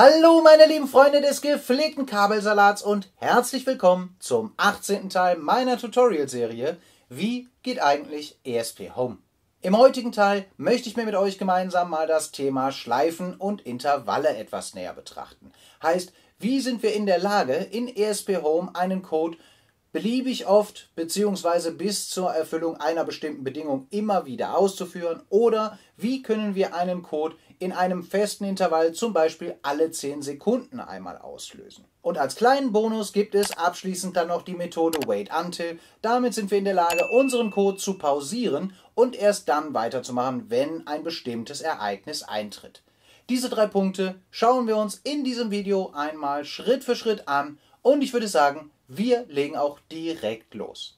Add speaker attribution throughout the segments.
Speaker 1: Hallo meine lieben Freunde des gepflegten Kabelsalats und herzlich willkommen zum 18. Teil meiner Tutorial-Serie Wie geht eigentlich ESP Home? Im heutigen Teil möchte ich mir mit euch gemeinsam mal das Thema Schleifen und Intervalle etwas näher betrachten. Heißt, wie sind wir in der Lage, in ESP Home einen Code beliebig oft bzw. bis zur Erfüllung einer bestimmten Bedingung immer wieder auszuführen oder wie können wir einen Code in einem festen Intervall, zum Beispiel alle 10 Sekunden einmal auslösen. Und als kleinen Bonus gibt es abschließend dann noch die Methode Wait Until. Damit sind wir in der Lage, unseren Code zu pausieren und erst dann weiterzumachen, wenn ein bestimmtes Ereignis eintritt. Diese drei Punkte schauen wir uns in diesem Video einmal Schritt für Schritt an und ich würde sagen, wir legen auch direkt los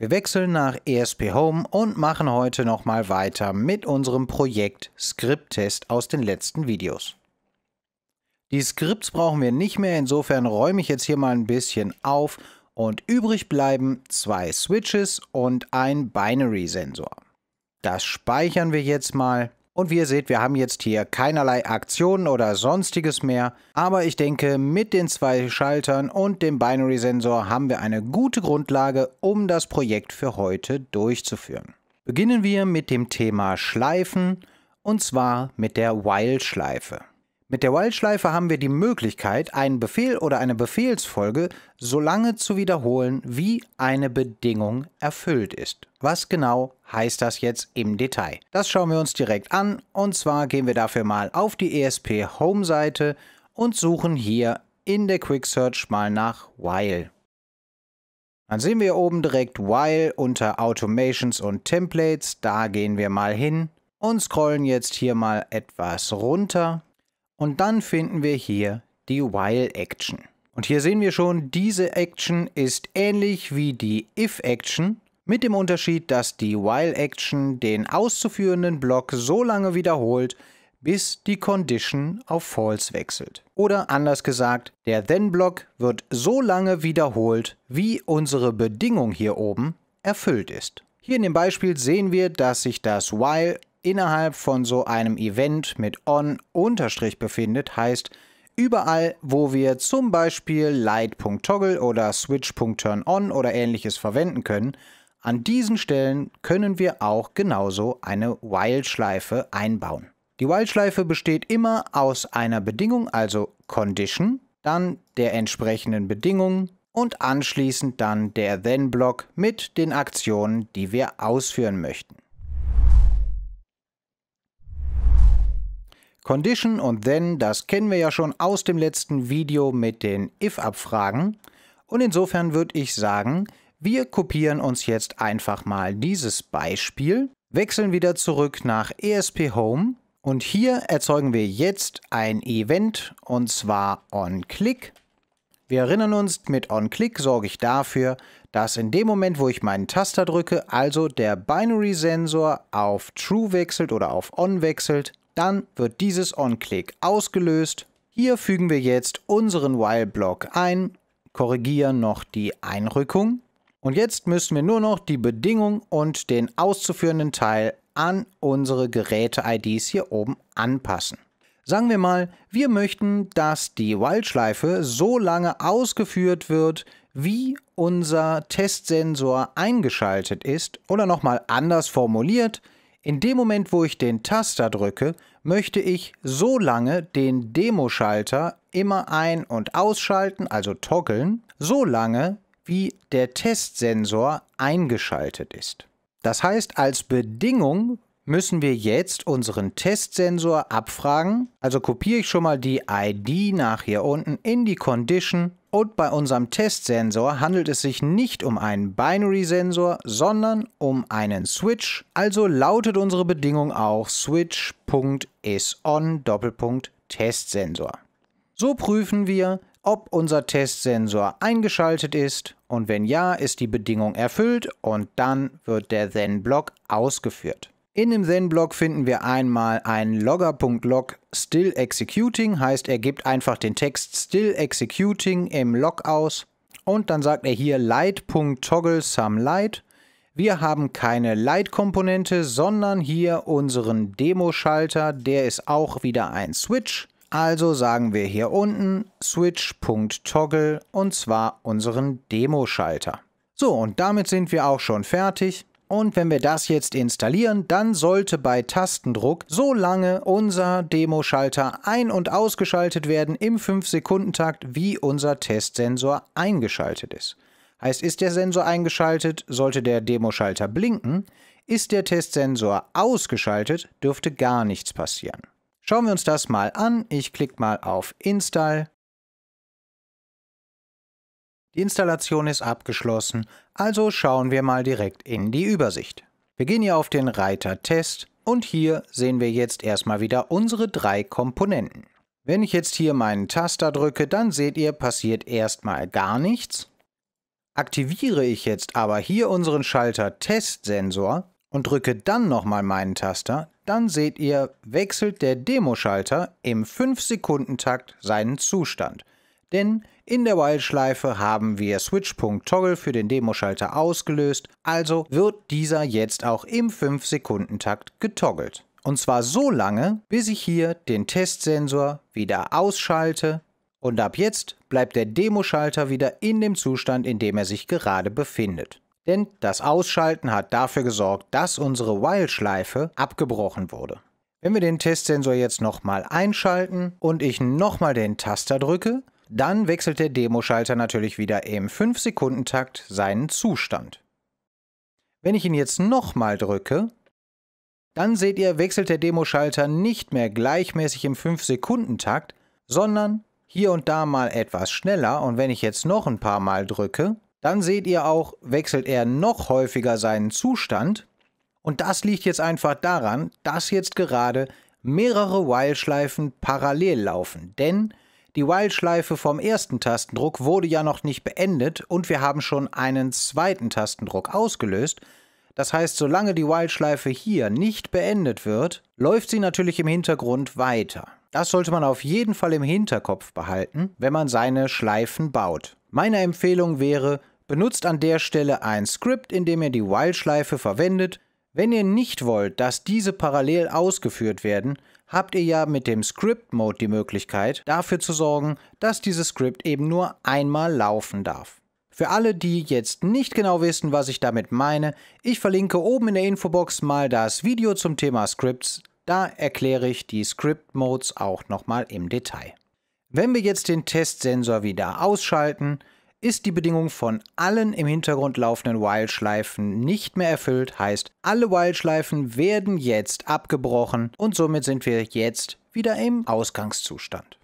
Speaker 1: Wir wechseln nach ESP Home und machen heute nochmal weiter mit unserem Projekt Skripttest aus den letzten Videos. Die Skripts brauchen wir nicht mehr, insofern räume ich jetzt hier mal ein bisschen auf und übrig bleiben zwei Switches und ein Binary-Sensor. Das speichern wir jetzt mal und wie ihr seht, wir haben jetzt hier keinerlei Aktionen oder sonstiges mehr. Aber ich denke, mit den zwei Schaltern und dem Binary-Sensor haben wir eine gute Grundlage, um das Projekt für heute durchzuführen. Beginnen wir mit dem Thema Schleifen und zwar mit der While-Schleife. Mit der While-Schleife haben wir die Möglichkeit, einen Befehl oder eine Befehlsfolge so lange zu wiederholen, wie eine Bedingung erfüllt ist. Was genau heißt das jetzt im Detail? Das schauen wir uns direkt an und zwar gehen wir dafür mal auf die ESP Home-Seite und suchen hier in der Quick Search mal nach While. Dann sehen wir oben direkt While unter Automations und Templates. Da gehen wir mal hin und scrollen jetzt hier mal etwas runter und dann finden wir hier die While Action. Und hier sehen wir schon, diese Action ist ähnlich wie die If Action, mit dem Unterschied, dass die While Action den auszuführenden Block so lange wiederholt, bis die Condition auf False wechselt. Oder anders gesagt, der Then-Block wird so lange wiederholt, wie unsere Bedingung hier oben erfüllt ist. Hier in dem Beispiel sehen wir, dass sich das While innerhalb von so einem Event mit on unterstrich befindet, heißt überall, wo wir zum Beispiel light.toggle oder switch.turn-on oder ähnliches verwenden können, an diesen Stellen können wir auch genauso eine while-Schleife einbauen. Die while-Schleife besteht immer aus einer Bedingung, also condition, dann der entsprechenden Bedingung und anschließend dann der then-Block mit den Aktionen, die wir ausführen möchten. Condition und Then, das kennen wir ja schon aus dem letzten Video mit den if-Abfragen. Und insofern würde ich sagen, wir kopieren uns jetzt einfach mal dieses Beispiel, wechseln wieder zurück nach ESP Home und hier erzeugen wir jetzt ein Event und zwar onClick. Wir erinnern uns, mit onClick sorge ich dafür, dass in dem Moment, wo ich meinen Taster drücke, also der Binary-Sensor auf True wechselt oder auf On wechselt dann wird dieses OnClick ausgelöst. Hier fügen wir jetzt unseren While-Block ein, korrigieren noch die Einrückung. Und jetzt müssen wir nur noch die Bedingung und den auszuführenden Teil an unsere Geräte-IDs hier oben anpassen. Sagen wir mal, wir möchten, dass die While-Schleife so lange ausgeführt wird, wie unser Testsensor eingeschaltet ist oder nochmal anders formuliert, in dem Moment, wo ich den Taster drücke, möchte ich so lange den Demo-Schalter immer ein- und ausschalten, also toggeln, so lange, wie der Testsensor eingeschaltet ist. Das heißt, als Bedingung müssen wir jetzt unseren Testsensor abfragen. Also kopiere ich schon mal die ID nach hier unten in die Condition. Und bei unserem Testsensor handelt es sich nicht um einen Binary-Sensor, sondern um einen Switch. Also lautet unsere Bedingung auch switch.isOn.testSensor. So prüfen wir, ob unser Testsensor eingeschaltet ist und wenn ja, ist die Bedingung erfüllt und dann wird der Then-Block ausgeführt. In dem Zen-Block finden wir einmal einen logger.log still executing, heißt er gibt einfach den Text still executing im Log aus und dann sagt er hier light.toggle some light. Wir haben keine Light-Komponente, sondern hier unseren Demo-Schalter, der ist auch wieder ein Switch. Also sagen wir hier unten switch.toggle und zwar unseren Demo-Schalter. So, und damit sind wir auch schon fertig. Und wenn wir das jetzt installieren, dann sollte bei Tastendruck so lange unser Demoschalter ein- und ausgeschaltet werden im 5-Sekunden-Takt, wie unser Testsensor eingeschaltet ist. Heißt, ist der Sensor eingeschaltet, sollte der Demoschalter blinken. Ist der Testsensor ausgeschaltet, dürfte gar nichts passieren. Schauen wir uns das mal an. Ich klicke mal auf Install die Installation ist abgeschlossen, also schauen wir mal direkt in die Übersicht. Wir gehen hier auf den Reiter Test und hier sehen wir jetzt erstmal wieder unsere drei Komponenten. Wenn ich jetzt hier meinen Taster drücke, dann seht ihr, passiert erstmal gar nichts. Aktiviere ich jetzt aber hier unseren Schalter Testsensor und drücke dann nochmal meinen Taster, dann seht ihr, wechselt der Demo-Schalter im 5-Sekunden-Takt seinen Zustand. Denn in der While-Schleife haben wir Switch.toggle für den Demoschalter ausgelöst, also wird dieser jetzt auch im 5-Sekunden-Takt getoggelt. Und zwar so lange, bis ich hier den Testsensor wieder ausschalte und ab jetzt bleibt der Demoschalter wieder in dem Zustand, in dem er sich gerade befindet. Denn das Ausschalten hat dafür gesorgt, dass unsere While-Schleife abgebrochen wurde. Wenn wir den Testsensor jetzt nochmal einschalten und ich nochmal den Taster drücke, dann wechselt der Demoschalter natürlich wieder im 5-Sekunden-Takt seinen Zustand. Wenn ich ihn jetzt nochmal drücke, dann seht ihr, wechselt der Demoschalter nicht mehr gleichmäßig im 5-Sekunden-Takt, sondern hier und da mal etwas schneller. Und wenn ich jetzt noch ein paar Mal drücke, dann seht ihr auch, wechselt er noch häufiger seinen Zustand. Und das liegt jetzt einfach daran, dass jetzt gerade mehrere While-Schleifen parallel laufen. Denn die While-Schleife vom ersten Tastendruck wurde ja noch nicht beendet und wir haben schon einen zweiten Tastendruck ausgelöst. Das heißt, solange die While-Schleife hier nicht beendet wird, läuft sie natürlich im Hintergrund weiter. Das sollte man auf jeden Fall im Hinterkopf behalten, wenn man seine Schleifen baut. Meine Empfehlung wäre, benutzt an der Stelle ein Script, in dem ihr die While-Schleife verwendet. Wenn ihr nicht wollt, dass diese parallel ausgeführt werden, habt ihr ja mit dem Script Mode die Möglichkeit, dafür zu sorgen, dass dieses Script eben nur einmal laufen darf. Für alle, die jetzt nicht genau wissen, was ich damit meine, ich verlinke oben in der Infobox mal das Video zum Thema Scripts, da erkläre ich die Script Modes auch nochmal im Detail. Wenn wir jetzt den Testsensor wieder ausschalten, ist die Bedingung von allen im Hintergrund laufenden Wildschleifen nicht mehr erfüllt, heißt, alle Wildschleifen werden jetzt abgebrochen und somit sind wir jetzt wieder im Ausgangszustand.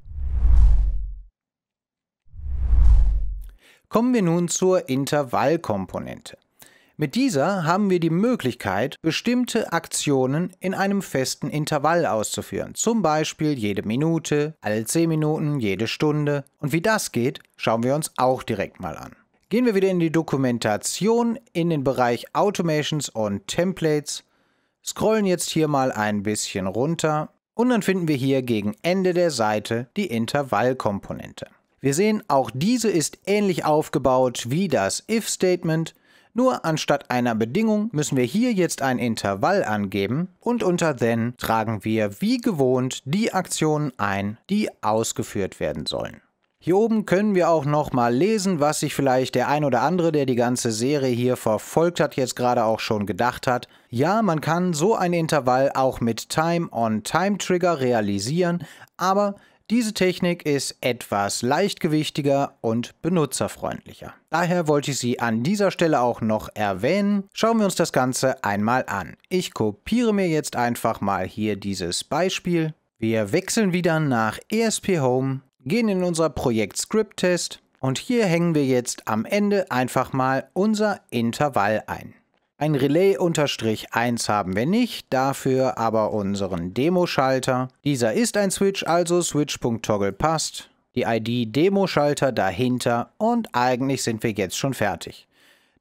Speaker 1: Kommen wir nun zur Intervallkomponente. Mit dieser haben wir die Möglichkeit, bestimmte Aktionen in einem festen Intervall auszuführen, zum Beispiel jede Minute, alle 10 Minuten, jede Stunde. Und wie das geht, schauen wir uns auch direkt mal an. Gehen wir wieder in die Dokumentation, in den Bereich Automations und Templates, scrollen jetzt hier mal ein bisschen runter und dann finden wir hier gegen Ende der Seite die Intervallkomponente. Wir sehen, auch diese ist ähnlich aufgebaut wie das If-Statement, nur anstatt einer Bedingung müssen wir hier jetzt ein Intervall angeben und unter then tragen wir wie gewohnt die Aktionen ein, die ausgeführt werden sollen. Hier oben können wir auch nochmal lesen, was sich vielleicht der ein oder andere, der die ganze Serie hier verfolgt hat, jetzt gerade auch schon gedacht hat. Ja, man kann so ein Intervall auch mit Time-on-Time-Trigger realisieren, aber diese Technik ist etwas leichtgewichtiger und benutzerfreundlicher. Daher wollte ich sie an dieser Stelle auch noch erwähnen. Schauen wir uns das Ganze einmal an. Ich kopiere mir jetzt einfach mal hier dieses Beispiel. Wir wechseln wieder nach ESP Home, gehen in unser Projekt Script Test und hier hängen wir jetzt am Ende einfach mal unser Intervall ein. Ein Relay unterstrich 1 haben wir nicht, dafür aber unseren Demo-Schalter. Dieser ist ein Switch, also Switch.toggle passt. Die ID Demo-Schalter dahinter und eigentlich sind wir jetzt schon fertig.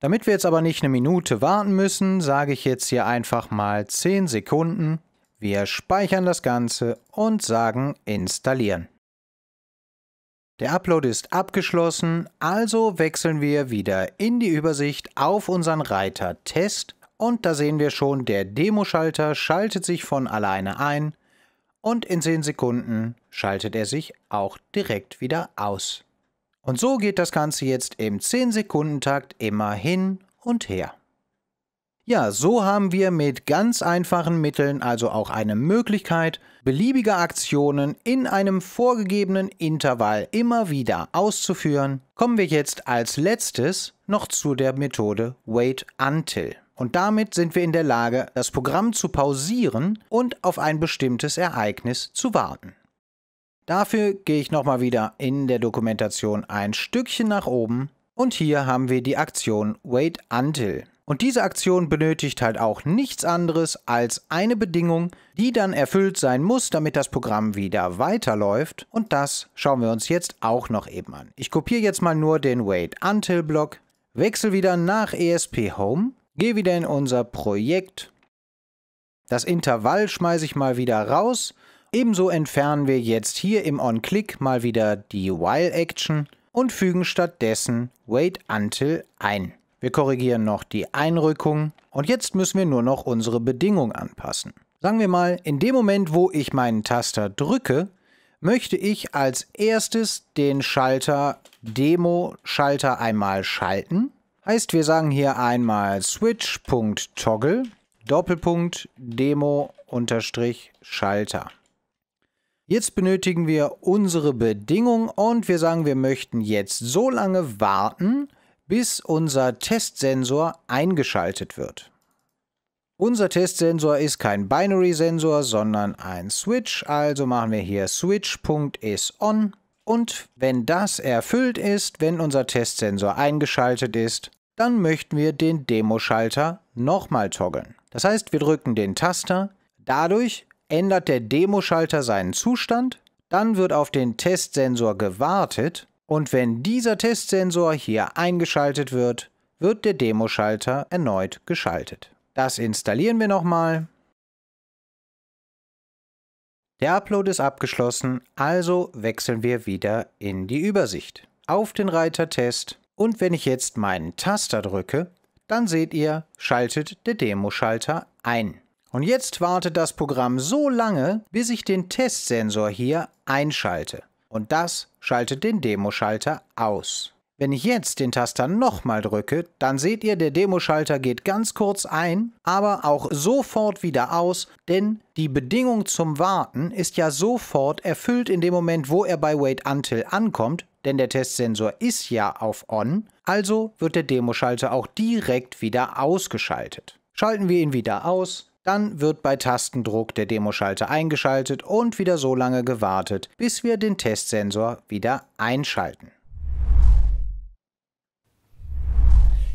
Speaker 1: Damit wir jetzt aber nicht eine Minute warten müssen, sage ich jetzt hier einfach mal 10 Sekunden. Wir speichern das Ganze und sagen installieren. Der Upload ist abgeschlossen, also wechseln wir wieder in die Übersicht auf unseren Reiter Test und da sehen wir schon, der Demo-Schalter schaltet sich von alleine ein und in 10 Sekunden schaltet er sich auch direkt wieder aus. Und so geht das Ganze jetzt im 10-Sekunden-Takt immer hin und her. Ja, so haben wir mit ganz einfachen Mitteln also auch eine Möglichkeit, beliebige Aktionen in einem vorgegebenen Intervall immer wieder auszuführen. Kommen wir jetzt als letztes noch zu der Methode Wait Until. Und damit sind wir in der Lage, das Programm zu pausieren und auf ein bestimmtes Ereignis zu warten. Dafür gehe ich nochmal wieder in der Dokumentation ein Stückchen nach oben und hier haben wir die Aktion Wait Until. Und diese Aktion benötigt halt auch nichts anderes als eine Bedingung, die dann erfüllt sein muss, damit das Programm wieder weiterläuft. Und das schauen wir uns jetzt auch noch eben an. Ich kopiere jetzt mal nur den Wait Until Block, wechsle wieder nach ESP Home, gehe wieder in unser Projekt. Das Intervall schmeiße ich mal wieder raus. Ebenso entfernen wir jetzt hier im On-Click mal wieder die While-Action und fügen stattdessen Wait Until ein. Wir korrigieren noch die Einrückung und jetzt müssen wir nur noch unsere Bedingung anpassen. Sagen wir mal, in dem Moment, wo ich meinen Taster drücke, möchte ich als erstes den Schalter Demo-Schalter einmal schalten. Heißt, wir sagen hier einmal switch.toggle Doppelpunkt Demo unterstrich Schalter. Jetzt benötigen wir unsere Bedingung und wir sagen, wir möchten jetzt so lange warten, bis unser Testsensor eingeschaltet wird. Unser Testsensor ist kein Binary-Sensor, sondern ein Switch, also machen wir hier switch.isOn und wenn das erfüllt ist, wenn unser Testsensor eingeschaltet ist, dann möchten wir den Demoschalter nochmal toggeln. Das heißt, wir drücken den Taster, dadurch ändert der Demoschalter seinen Zustand, dann wird auf den Testsensor gewartet und wenn dieser Testsensor hier eingeschaltet wird, wird der Demoschalter erneut geschaltet. Das installieren wir nochmal. Der Upload ist abgeschlossen, also wechseln wir wieder in die Übersicht. Auf den Reiter Test und wenn ich jetzt meinen Taster drücke, dann seht ihr, schaltet der Demoschalter ein. Und jetzt wartet das Programm so lange, bis ich den Testsensor hier einschalte und das schaltet den Demoschalter aus. Wenn ich jetzt den Taster nochmal drücke, dann seht ihr, der Demoschalter geht ganz kurz ein, aber auch sofort wieder aus, denn die Bedingung zum Warten ist ja sofort erfüllt in dem Moment, wo er bei Wait Until ankommt, denn der Testsensor ist ja auf On, also wird der Demoschalter auch direkt wieder ausgeschaltet. Schalten wir ihn wieder aus, dann wird bei Tastendruck der Demoschalter eingeschaltet und wieder so lange gewartet, bis wir den Testsensor wieder einschalten.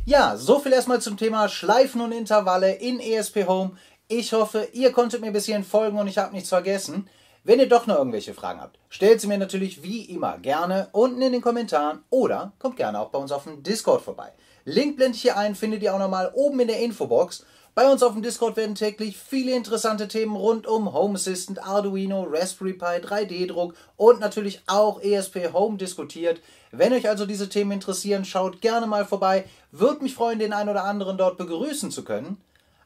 Speaker 1: Ja, so viel erstmal zum Thema Schleifen und Intervalle in ESP Home. Ich hoffe, ihr konntet mir bis hierhin folgen und ich habe nichts vergessen. Wenn ihr doch noch irgendwelche Fragen habt, stellt sie mir natürlich wie immer gerne unten in den Kommentaren oder kommt gerne auch bei uns auf dem Discord vorbei. Link blende ich hier ein, findet ihr auch nochmal oben in der Infobox. Bei uns auf dem Discord werden täglich viele interessante Themen rund um Home Assistant, Arduino, Raspberry Pi, 3D-Druck und natürlich auch ESP Home diskutiert. Wenn euch also diese Themen interessieren, schaut gerne mal vorbei. Würde mich freuen, den einen oder anderen dort begrüßen zu können.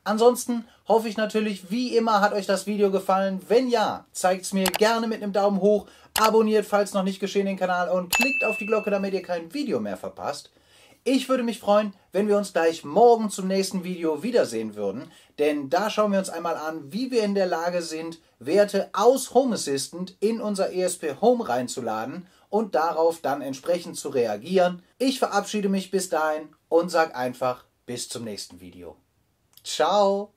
Speaker 1: Ansonsten hoffe ich natürlich, wie immer, hat euch das Video gefallen. Wenn ja, zeigt es mir gerne mit einem Daumen hoch, abonniert, falls noch nicht geschehen, den Kanal und klickt auf die Glocke, damit ihr kein Video mehr verpasst. Ich würde mich freuen, wenn wir uns gleich morgen zum nächsten Video wiedersehen würden, denn da schauen wir uns einmal an, wie wir in der Lage sind, Werte aus Home Assistant in unser ESP Home reinzuladen und darauf dann entsprechend zu reagieren. Ich verabschiede mich bis dahin und sage einfach bis zum nächsten Video. Ciao!